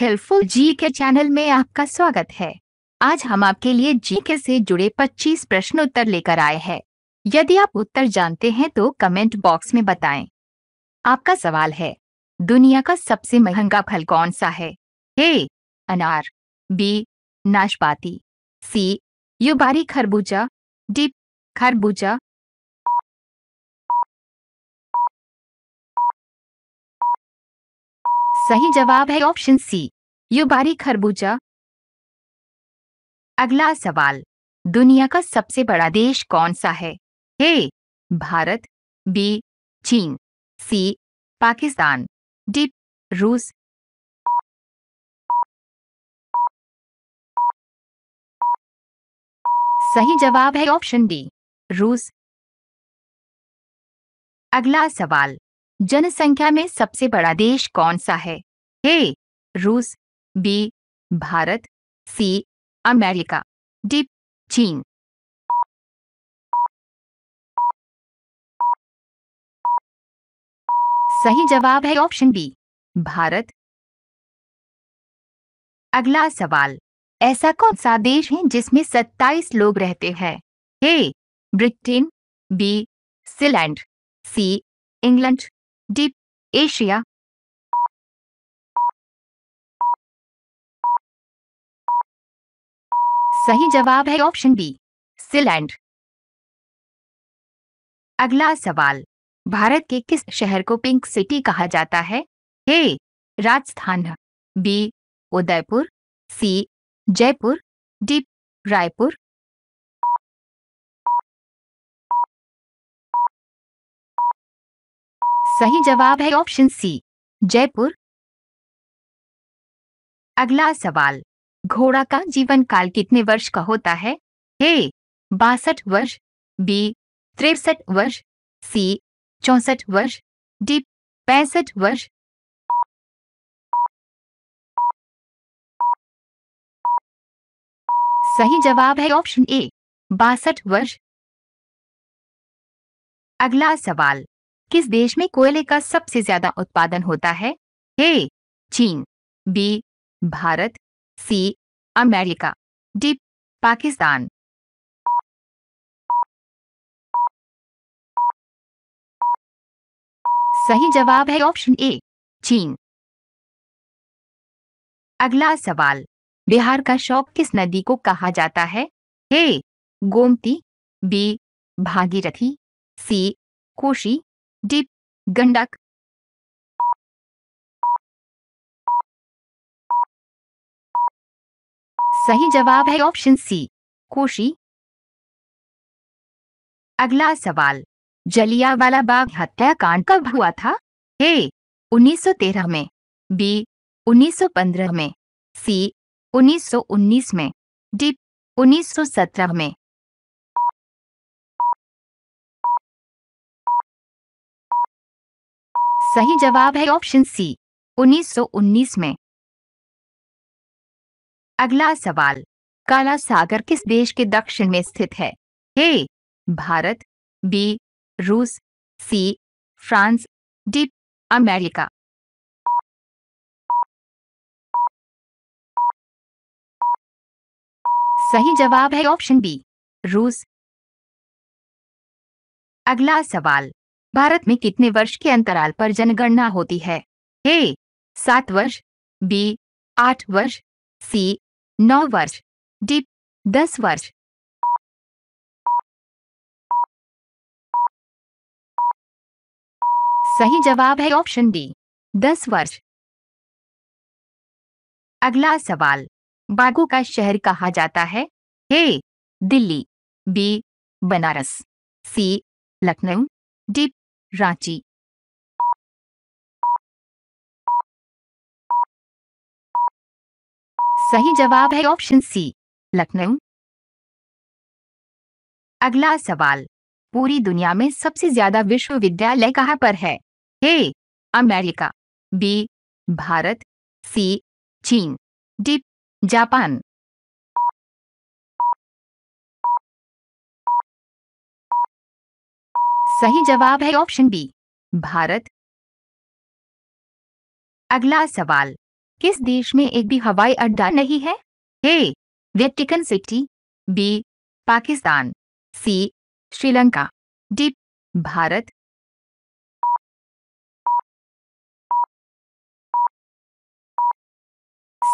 Helpful जी के channel में आपका स्वागत है आज हम आपके लिए जी के से जुड़े 25 प्रश्न उत्तर लेकर आए हैं यदि आप उत्तर जानते हैं तो कमेंट बॉक्स में बताएं। आपका सवाल है दुनिया का सबसे महंगा फल कौन सा है ए अनार बी नाशपाती सी युबारी खरबूजा डी खरबूजा सही जवाब है ऑप्शन सी युबारी खरबूजा अगला सवाल दुनिया का सबसे बड़ा देश कौन सा है ए भारत बी चीन सी पाकिस्तान डी रूस सही जवाब है ऑप्शन डी रूस अगला सवाल जनसंख्या में सबसे बड़ा देश कौन सा है ए रूस B Bharat C America D चीन सही जवाब है ऑप्शन बी भारत अगला सवाल ऐसा कौन सा देश है जिसमें 27 लोग रहते हैं A Britain B Sealand C England D Asia सही जवाब है ऑप्शन बी सिलैंड अगला सवाल भारत के किस शहर को पिंक सिटी कहा जाता है A Rajasthan B Udaipur C Jaipur D Raipur सही जवाब है ऑप्शन सी जयपुर अगला सवाल घोड़ा का जीवन काल कितने वर्ष का होता है ए बासठ वर्ष बी तिरसठ वर्ष सी चौसठ वर्ष डी पैंसठ वर्ष सही जवाब है ऑप्शन ए बासठ वर्ष अगला सवाल किस देश में कोयले का सबसे ज्यादा उत्पादन होता है ए चीन B Bharat C America D Pakistan सही जवाब है ऑप्शन ए चीन अगला सवाल बिहार का शौक किस नदी को कहा जाता है A Gomti B Bhagirathi C Kosi D Gandak सही जवाब है ऑप्शन सी कोशी अगला सवाल जलियावाला बाग हत्याकांड कब हुआ था ए 1913 में बी 1915 में सी 1919 में डी 1917 में सही जवाब है ऑप्शन सी 1919 में अगला सवाल काला सागर किस देश के दक्षिण में स्थित है ए भारत बी रूस सी फ्रांस डी अमेरिका सही जवाब है ऑप्शन बी रूस अगला सवाल भारत में कितने वर्ष के अंतराल पर जनगणना होती है ए सात वर्ष बी आठ वर्ष सी नौ वर्ष डीप दस वर्ष सही जवाब है ऑप्शन डी दस वर्ष अगला सवाल बागों का शहर कहा जाता है A Delhi B Banaras C Lucknow D Ranchi सही जवाब है ऑप्शन सी लखनऊ अगला सवाल पूरी दुनिया में सबसे ज्यादा विश्वविद्यालय कहाँ पर है A America B Bharat C चीन डी जापान सही जवाब है ऑप्शन बी भारत अगला सवाल किस देश में एक भी हवाई अड्डा नहीं है A Vatican City B Pakistan C Sri Lanka D Bharat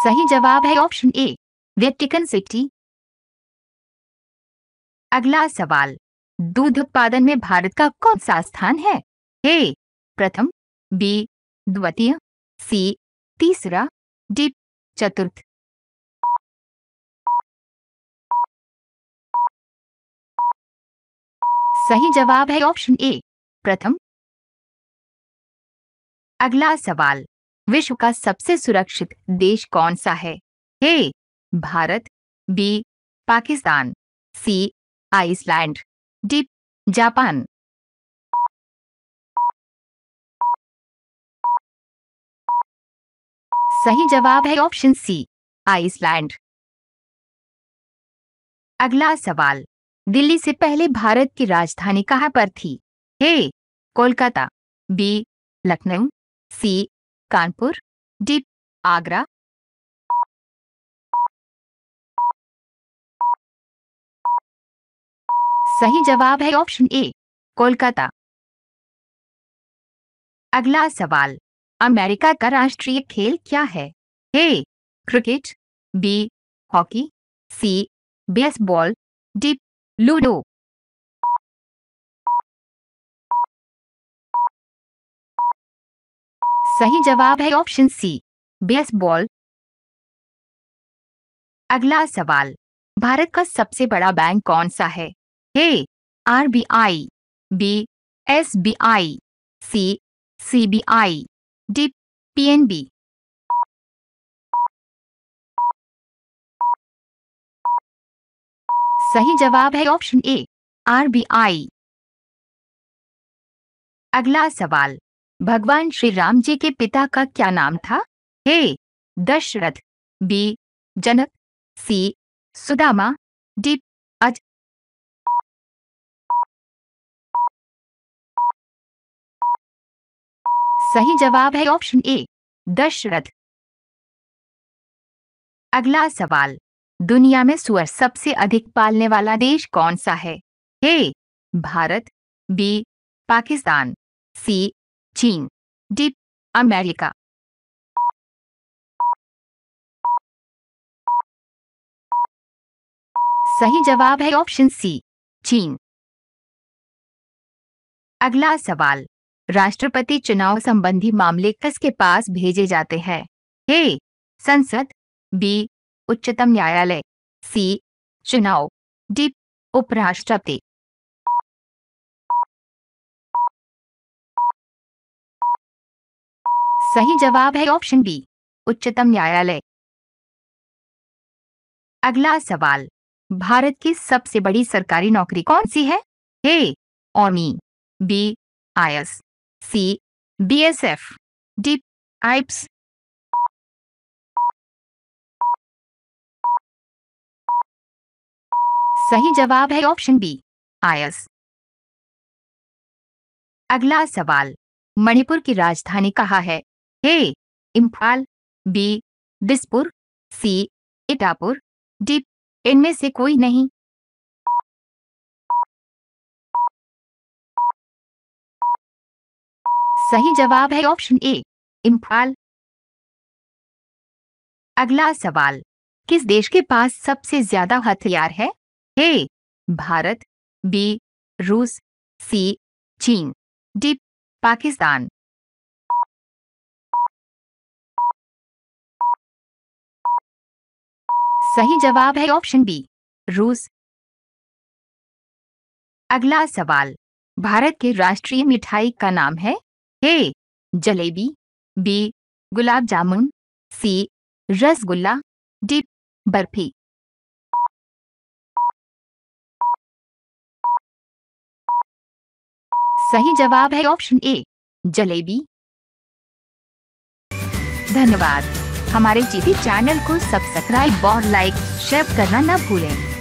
सही जवाब है ऑप्शन ए वेटिकन सिटी अगला सवाल दूध उत्पादन में भारत का कौन सा स्थान है ए प्रथम बी द्वितीय सी तीसरा डिप चतुर्थ सही जवाब है ऑप्शन ए प्रथम अगला सवाल विश्व का सबसे सुरक्षित देश कौन सा है A Bharat B Pakistan C Iceland D Japan सही जवाब है ऑप्शन सी आइसलैंड अगला सवाल दिल्ली से पहले भारत की राजधानी कहाँ पर थी A Kolkata B Lucknow C Kanpur D Agra सही जवाब है ऑप्शन ए कोलकाता अगला सवाल अमेरिका का राष्ट्रीय खेल क्या है A cricket B hockey C baseball D ludo सही जवाब है ऑप्शन सी बेसबॉल अगला सवाल भारत का सबसे बड़ा बैंक कौन सा है A RBI B SBI C CBI N PNB सही जवाब है ऑप्शन ए आरबीआई अगला सवाल भगवान श्री राम जी के पिता का क्या नाम था हे Dasharath B Janak C Sudama D सही जवाब है ऑप्शन ए दशरथ अगला सवाल दुनिया में सुअर सबसे अधिक पालने वाला देश कौन सा है A Bharat B Pakistan C चीन डी अमेरिका सही जवाब है ऑप्शन सी चीन अगला सवाल राष्ट्रपति चुनाव संबंधी मामले कस के पास भेजे जाते हैं हे संसद बी उच्चतम न्यायालय सी चुनाव डी उपराष्ट्रपति सही जवाब है ऑप्शन बी उच्चतम न्यायालय अगला सवाल भारत की सबसे बड़ी सरकारी नौकरी कौन सी है हे army B IAS C. F D. Types. सही जवाब है ऑप्शन बी आयस अगला सवाल मणिपुर की राजधानी कहा है A Imphal B Dispur C इटापुर डी इनमें से कोई नहीं सही जवाब है ऑप्शन ए इम्फाल अगला सवाल किस देश के पास सबसे ज्यादा हथियार है ए भारत बी रूस सी चीन डी पाकिस्तान सही जवाब है ऑप्शन बी रूस अगला सवाल भारत के राष्ट्रीय मिठाई का नाम है A jalebi B gulab jamun C rasgulla D barfi सही जवाब है ऑप्शन ए जलेबी धन्यवाद हमारे टीवी चैनल को सब्सक्राइब और लाइक शेयर करना न भूलें